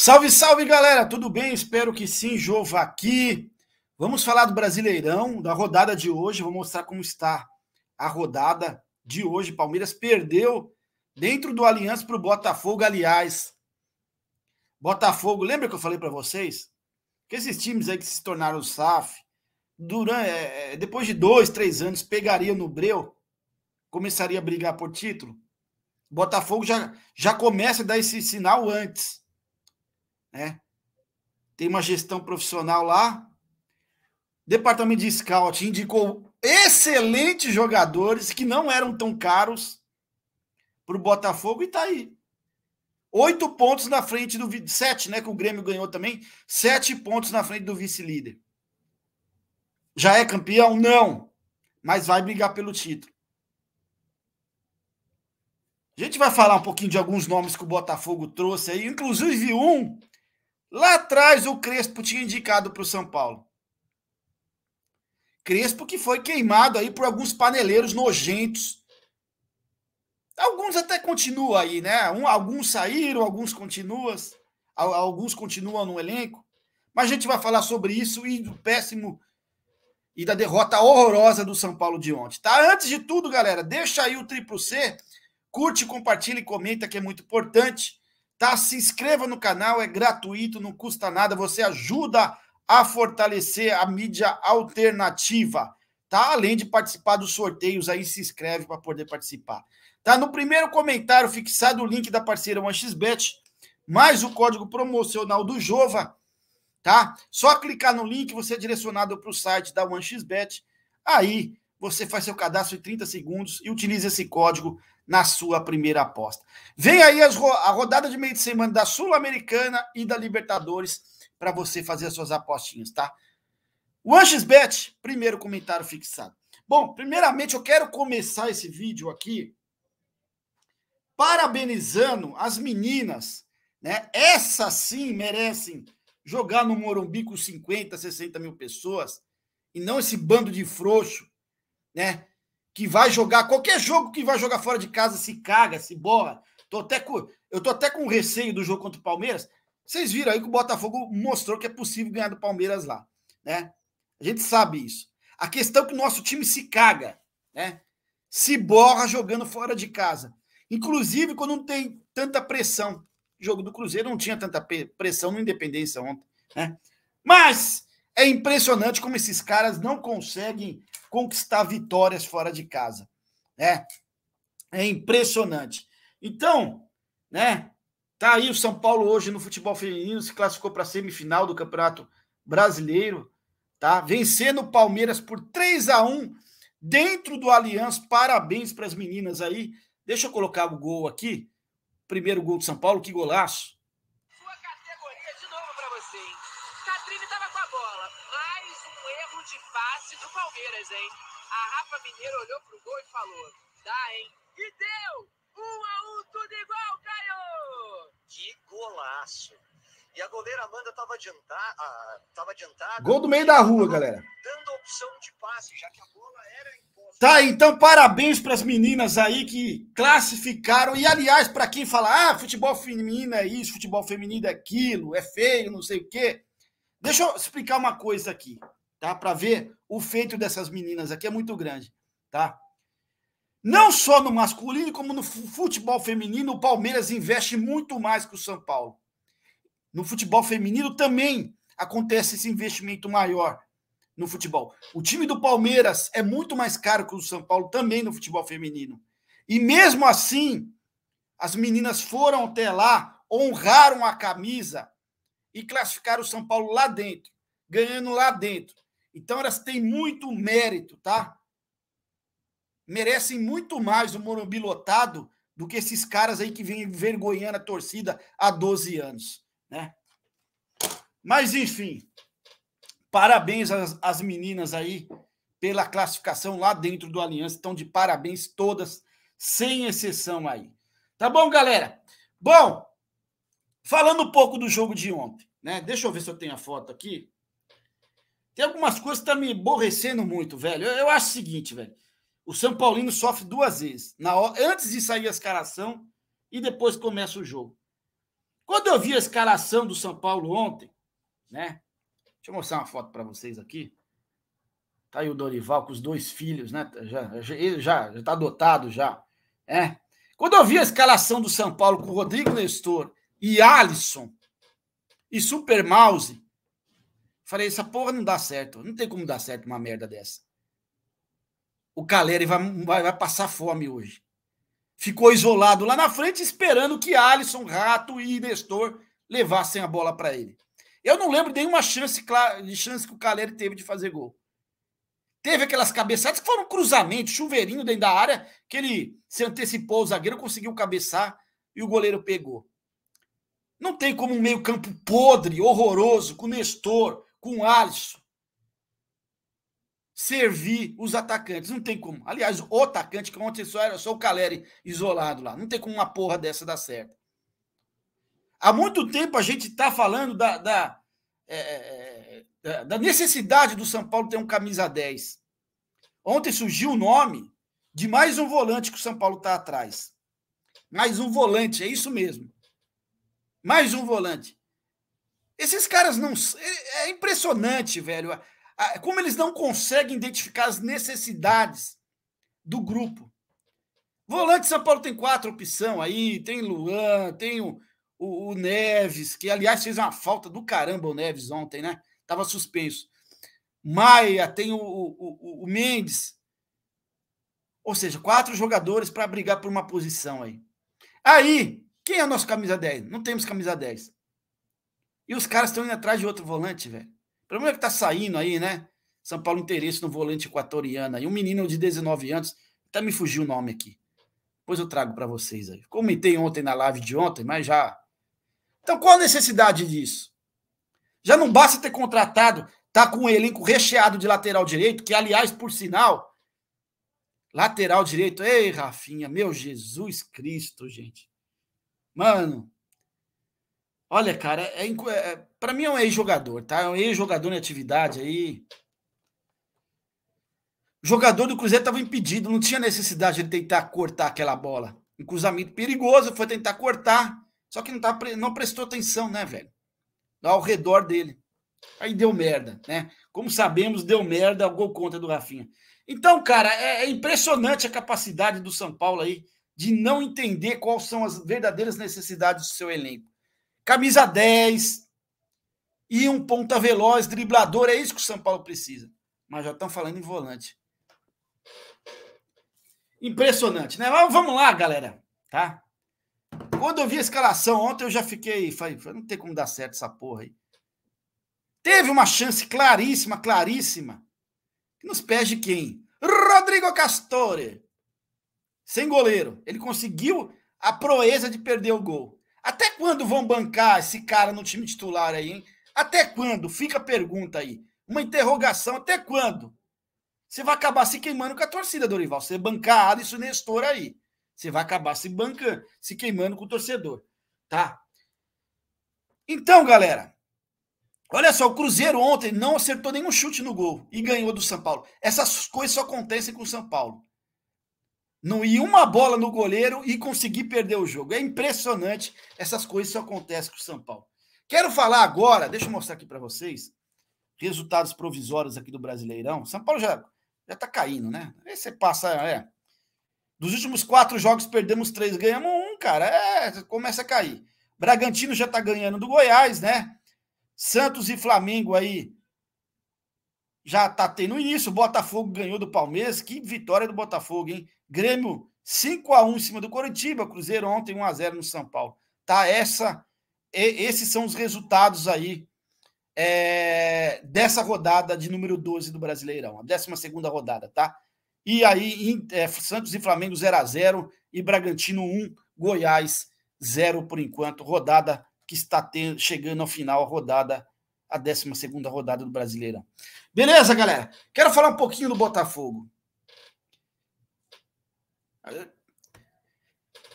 Salve, salve galera, tudo bem? Espero que sim, Jova aqui. Vamos falar do Brasileirão, da rodada de hoje. Vou mostrar como está a rodada de hoje. Palmeiras perdeu dentro do Aliança para o Botafogo, aliás. Botafogo, lembra que eu falei para vocês? Que esses times aí que se tornaram SAF, durante, é, é, depois de dois, três anos, pegariam no breu, começaria a brigar por título. Botafogo já, já começa a dar esse sinal antes né? Tem uma gestão profissional lá. Departamento de scout indicou excelentes jogadores que não eram tão caros para o Botafogo e está aí. Oito pontos na frente do sete, né? Que o Grêmio ganhou também. Sete pontos na frente do vice-líder. Já é campeão? Não. Mas vai brigar pelo título. A gente vai falar um pouquinho de alguns nomes que o Botafogo trouxe aí. Inclusive um Lá atrás, o Crespo tinha indicado para o São Paulo. Crespo que foi queimado aí por alguns paneleiros nojentos. Alguns até continuam aí, né? Um, alguns saíram, alguns continuam, alguns continuam no elenco. Mas a gente vai falar sobre isso e do péssimo e da derrota horrorosa do São Paulo de ontem, tá? Antes de tudo, galera, deixa aí o triplo C, curte, compartilha e comenta que é muito importante tá? Se inscreva no canal, é gratuito, não custa nada, você ajuda a fortalecer a mídia alternativa, tá? Além de participar dos sorteios aí, se inscreve para poder participar. Tá no primeiro comentário fixado o link da parceira OneXBet, xbet mais o código promocional do Jova, tá? Só clicar no link, você é direcionado para o site da OneXBet. xbet Aí você faz seu cadastro em 30 segundos e utiliza esse código na sua primeira aposta. Vem aí as, a rodada de meio de semana da Sul-Americana e da Libertadores para você fazer as suas apostinhas, tá? O Anxesbet, primeiro comentário fixado. Bom, primeiramente eu quero começar esse vídeo aqui parabenizando as meninas, né? Essas sim merecem jogar no Morumbi com 50, 60 mil pessoas e não esse bando de frouxo, né? que vai jogar, qualquer jogo que vai jogar fora de casa se caga, se borra. Tô até com, eu tô até com receio do jogo contra o Palmeiras. Vocês viram aí que o Botafogo mostrou que é possível ganhar do Palmeiras lá, né? A gente sabe isso. A questão é que o nosso time se caga, né? Se borra jogando fora de casa. Inclusive quando não tem tanta pressão. O jogo do Cruzeiro não tinha tanta pressão no Independência ontem, né? Mas é impressionante como esses caras não conseguem conquistar vitórias fora de casa, né? É impressionante. Então, né? Tá aí o São Paulo hoje no futebol feminino se classificou para a semifinal do Campeonato Brasileiro, tá? Vencendo o Palmeiras por 3 a 1 dentro do Allianz. Parabéns para as meninas aí. Deixa eu colocar o gol aqui. Primeiro gol do São Paulo, que golaço. Palmeiras, hein? A Rafa Mineiro olhou pro gol e falou: dá, hein? E deu! Um a um, tudo igual, Caio! Que golaço! E a goleira Amanda estava adiantada, ah, tava adiantada. Gol do meio da rua, galera. Dando opção de passe, já que a bola era Tá, então parabéns para as meninas aí que classificaram. E aliás, para quem fala, ah, futebol feminino é isso, futebol feminino é aquilo, é feio, não sei o quê. Deixa eu explicar uma coisa aqui tá? Para ver o feito dessas meninas aqui é muito grande, tá? Não só no masculino, como no futebol feminino, o Palmeiras investe muito mais que o São Paulo. No futebol feminino também acontece esse investimento maior no futebol. O time do Palmeiras é muito mais caro que o do São Paulo também no futebol feminino. E mesmo assim, as meninas foram até lá, honraram a camisa e classificaram o São Paulo lá dentro, ganhando lá dentro. Então elas têm muito mérito, tá? Merecem muito mais o Morumbi lotado do que esses caras aí que vêm envergonhando a torcida há 12 anos, né? Mas enfim, parabéns às, às meninas aí pela classificação lá dentro do Aliança, estão de parabéns todas, sem exceção aí. Tá bom, galera? Bom, falando um pouco do jogo de ontem, né? Deixa eu ver se eu tenho a foto aqui. Tem algumas coisas que tá me aborrecendo muito, velho. Eu, eu, acho o seguinte, velho. O São Paulino sofre duas vezes. Na antes de sair a escalação e depois começa o jogo. Quando eu vi a escalação do São Paulo ontem, né? Deixa eu mostrar uma foto para vocês aqui. Tá aí o Dorival com os dois filhos, né? Já, já, ele já, já tá adotado já. É. Quando eu vi a escalação do São Paulo com o Rodrigo Nestor e Alisson e Super Mouse, Falei, essa porra não dá certo. Não tem como dar certo uma merda dessa. O Caleri vai, vai, vai passar fome hoje. Ficou isolado lá na frente, esperando que Alisson, Rato e Nestor levassem a bola para ele. Eu não lembro nenhuma chance, de chance que o Caleri teve de fazer gol. Teve aquelas cabeçadas que foram cruzamentos, cruzamento, chuveirinho dentro da área, que ele se antecipou o zagueiro, conseguiu cabeçar e o goleiro pegou. Não tem como um meio-campo podre, horroroso, com Nestor, com Alisson servir os atacantes. Não tem como. Aliás, o atacante, que ontem só era só o Caleri isolado lá. Não tem como uma porra dessa dar certo. Há muito tempo a gente está falando da, da, é, é, é da necessidade do São Paulo ter um camisa 10. Ontem surgiu o nome de mais um volante que o São Paulo está atrás. Mais um volante, é isso mesmo. Mais um volante. Esses caras não. É, é impressionante, velho, como eles não conseguem identificar as necessidades do grupo. Volante São Paulo tem quatro opções aí, tem Luan, tem o, o, o, Neves, que aliás fez uma falta do caramba o Neves ontem, né? Tava suspenso. Maia, tem o, o, o Mendes. Ou seja, quatro jogadores para brigar por uma posição aí. Aí, quem é o nosso camisa 10? Não temos camisa 10. E os caras estão indo atrás de outro volante, velho. O problema é que tá saindo aí, né? São Paulo interesse no volante equatoriano. E um menino de 19 anos, até me fugiu o nome aqui. Depois eu trago para vocês aí. Comentei ontem na live de ontem, mas já. Então qual a necessidade disso? Já não basta ter contratado, tá com o elenco recheado de lateral direito, que aliás, por sinal, lateral direito, ei, Rafinha, meu Jesus Cristo, gente. Mano, Olha, cara, é, é, é, é para mim é um ex-jogador, tá? É um ex-jogador em atividade aí. O jogador do Cruzeiro estava impedido, não tinha necessidade de tentar cortar aquela bola. Um cruzamento perigoso, foi tentar cortar, só que não, não prestou atenção, né, velho? Ao redor dele. Aí deu merda, né? Como sabemos, deu merda o gol contra do Rafinha. Então, cara, é, é impressionante a capacidade do São Paulo aí de não entender quais são as verdadeiras necessidades do seu elenco camisa 10 e um ponta veloz, driblador. É isso que o São Paulo precisa. Mas já estão falando em volante. Impressionante, né? Mas vamos lá, galera. Tá? Quando eu vi a escalação ontem, eu já fiquei. Falei, não tem como dar certo essa porra aí. Teve uma chance claríssima, claríssima. nos pés de quem? Rodrigo Castore. Sem goleiro. Ele conseguiu a proeza de perder o gol. Até quando vão bancar esse cara no time titular aí, hein? Até quando? Fica a pergunta aí. Uma interrogação, até quando? Você vai acabar se queimando com a torcida, Dorival. Você bancar Alisson Nestor aí. Você vai acabar se bancando, se queimando com o torcedor, tá? Então, galera, olha só, o Cruzeiro ontem não acertou nenhum chute no gol e ganhou do São Paulo. Essas coisas só acontecem com o São Paulo não ir uma bola no goleiro e conseguir perder o jogo. É impressionante, essas coisas que acontecem com o São Paulo. Quero falar agora, deixa eu mostrar aqui para vocês, resultados provisórios aqui do Brasileirão. São Paulo já já tá caindo, né? Aí você passa, é. Dos últimos quatro jogos perdemos três, ganhamos um, cara. É, começa a cair. Bragantino já tá ganhando do Goiás, né? Santos e Flamengo aí já está tendo início. O Botafogo ganhou do Palmeiras. Que vitória do Botafogo, hein? Grêmio 5 x 1 em cima do Coritiba. Cruzeiro ontem 1 x 0 no São Paulo. Tá essa e, esses são os resultados aí é, dessa rodada de número 12 do Brasileirão, a 12 rodada, tá? E aí, em, é, Santos e Flamengo 0 a 0 e Bragantino 1, Goiás 0 por enquanto. Rodada que está tendo, chegando ao final, a rodada a 12 rodada do Brasileirão. Beleza, galera? Quero falar um pouquinho do Botafogo.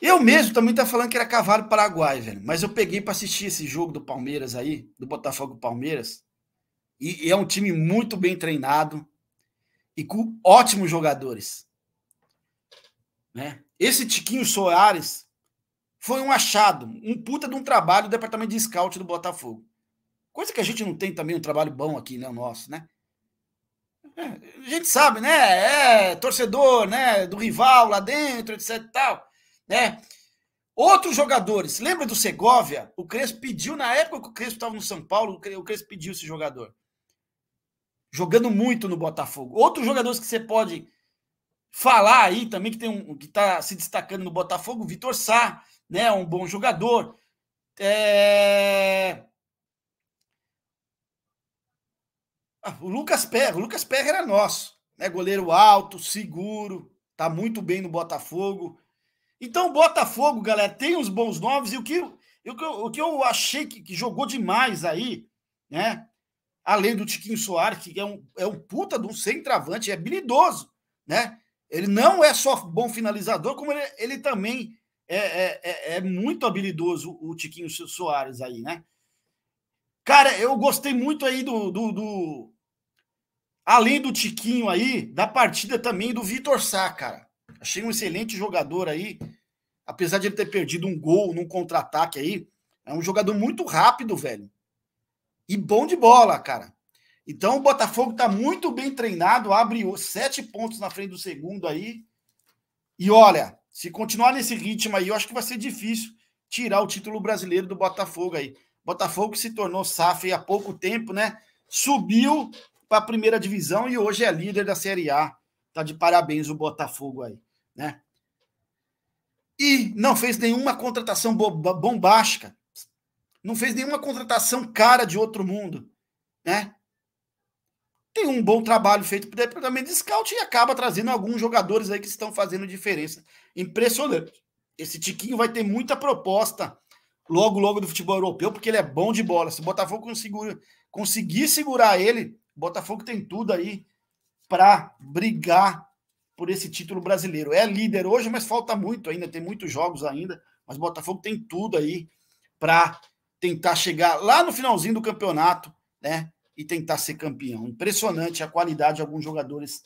Eu mesmo também estava falando que era cavalo paraguai, velho. Mas eu peguei para assistir esse jogo do Palmeiras aí, do Botafogo Palmeiras. E, e é um time muito bem treinado e com ótimos jogadores. Né? Esse Tiquinho Soares foi um achado, um puta de um trabalho do departamento de scout do Botafogo. Coisa que a gente não tem também um trabalho bom aqui, né? O nosso, né? É, a gente sabe, né? É torcedor, né? Do rival lá dentro, etc e tal, né? Outros jogadores, lembra do Segovia? O Crespo pediu, na época que o Crespo estava no São Paulo, o Crespo pediu esse jogador. Jogando muito no Botafogo. Outros jogadores que você pode falar aí também, que tem um que está se destacando no Botafogo, o Vitor Sá, né? Um bom jogador. É... O Lucas Perra, o Lucas Perra era nosso, né? Goleiro alto, seguro, tá muito bem no Botafogo. Então o Botafogo, galera, tem uns bons novos e o que eu, o que eu achei que, que, jogou demais aí, né? Além do Tiquinho Soares, que é um, é um puta de um centroavante, é habilidoso, né? Ele não é só bom finalizador, como ele, ele também é, é, é, é muito habilidoso, o Tiquinho Soares aí, né? Cara, eu gostei muito aí do, do, do, Além do Tiquinho aí, da partida também do Vitor Sá, cara. Achei um excelente jogador aí. Apesar de ele ter perdido um gol num contra-ataque aí, é um jogador muito rápido, velho. E bom de bola, cara. Então o Botafogo tá muito bem treinado, abre sete pontos na frente do segundo aí. E olha, se continuar nesse ritmo aí, eu acho que vai ser difícil tirar o título brasileiro do Botafogo aí. Botafogo se tornou SAF há pouco tempo, né? Subiu para a primeira divisão e hoje é líder da Série A. Tá de parabéns o Botafogo aí, né? E não fez nenhuma contratação bombástica. Não fez nenhuma contratação cara de outro mundo, né? Tem um bom trabalho feito pelo departamento de scout e acaba trazendo alguns jogadores aí que estão fazendo diferença. Impressionante. Esse Tiquinho vai ter muita proposta logo, logo do futebol europeu, porque ele é bom de bola. Se o Botafogo conseguir, conseguir segurar ele, o Botafogo tem tudo aí para brigar por esse título brasileiro. É líder hoje, mas falta muito ainda, tem muitos jogos ainda, mas o Botafogo tem tudo aí para tentar chegar lá no finalzinho do campeonato, né? E tentar ser campeão. Impressionante a qualidade de alguns jogadores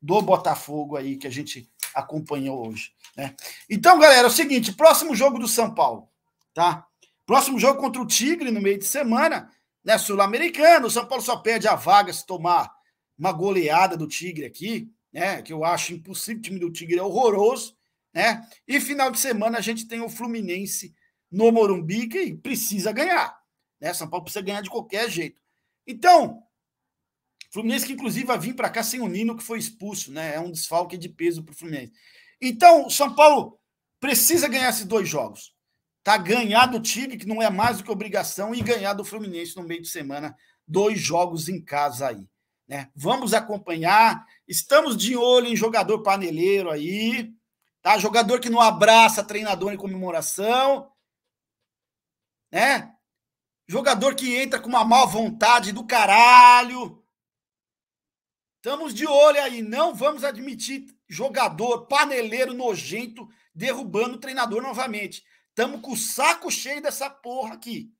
do Botafogo aí que a gente acompanhou hoje, né? Então, galera, é o seguinte, próximo jogo do São Paulo, tá? Próximo jogo contra o Tigre no meio de semana né, Sul-Americano. O São Paulo só perde a vaga se tomar uma goleada do Tigre aqui, né? Que eu acho impossível. O time do Tigre é horroroso, né? E final de semana a gente tem o Fluminense no Morumbi que precisa ganhar, né? São Paulo precisa ganhar de qualquer jeito. Então, Fluminense que inclusive vai vir para cá sem o Nino que foi expulso, né? É um desfalque de peso para o Fluminense. Então, o São Paulo precisa ganhar esses dois jogos tá? Ganhar do Tigre, que não é mais do que obrigação, e ganhar do Fluminense no meio de semana, dois jogos em casa aí. Né? Vamos acompanhar. Estamos de olho em jogador paneleiro aí, tá? Jogador que não abraça treinador em comemoração, né? Jogador que entra com uma má vontade do caralho. Estamos de olho aí, não vamos admitir jogador paneleiro nojento derrubando o treinador novamente. Estamos com o saco cheio dessa porra aqui.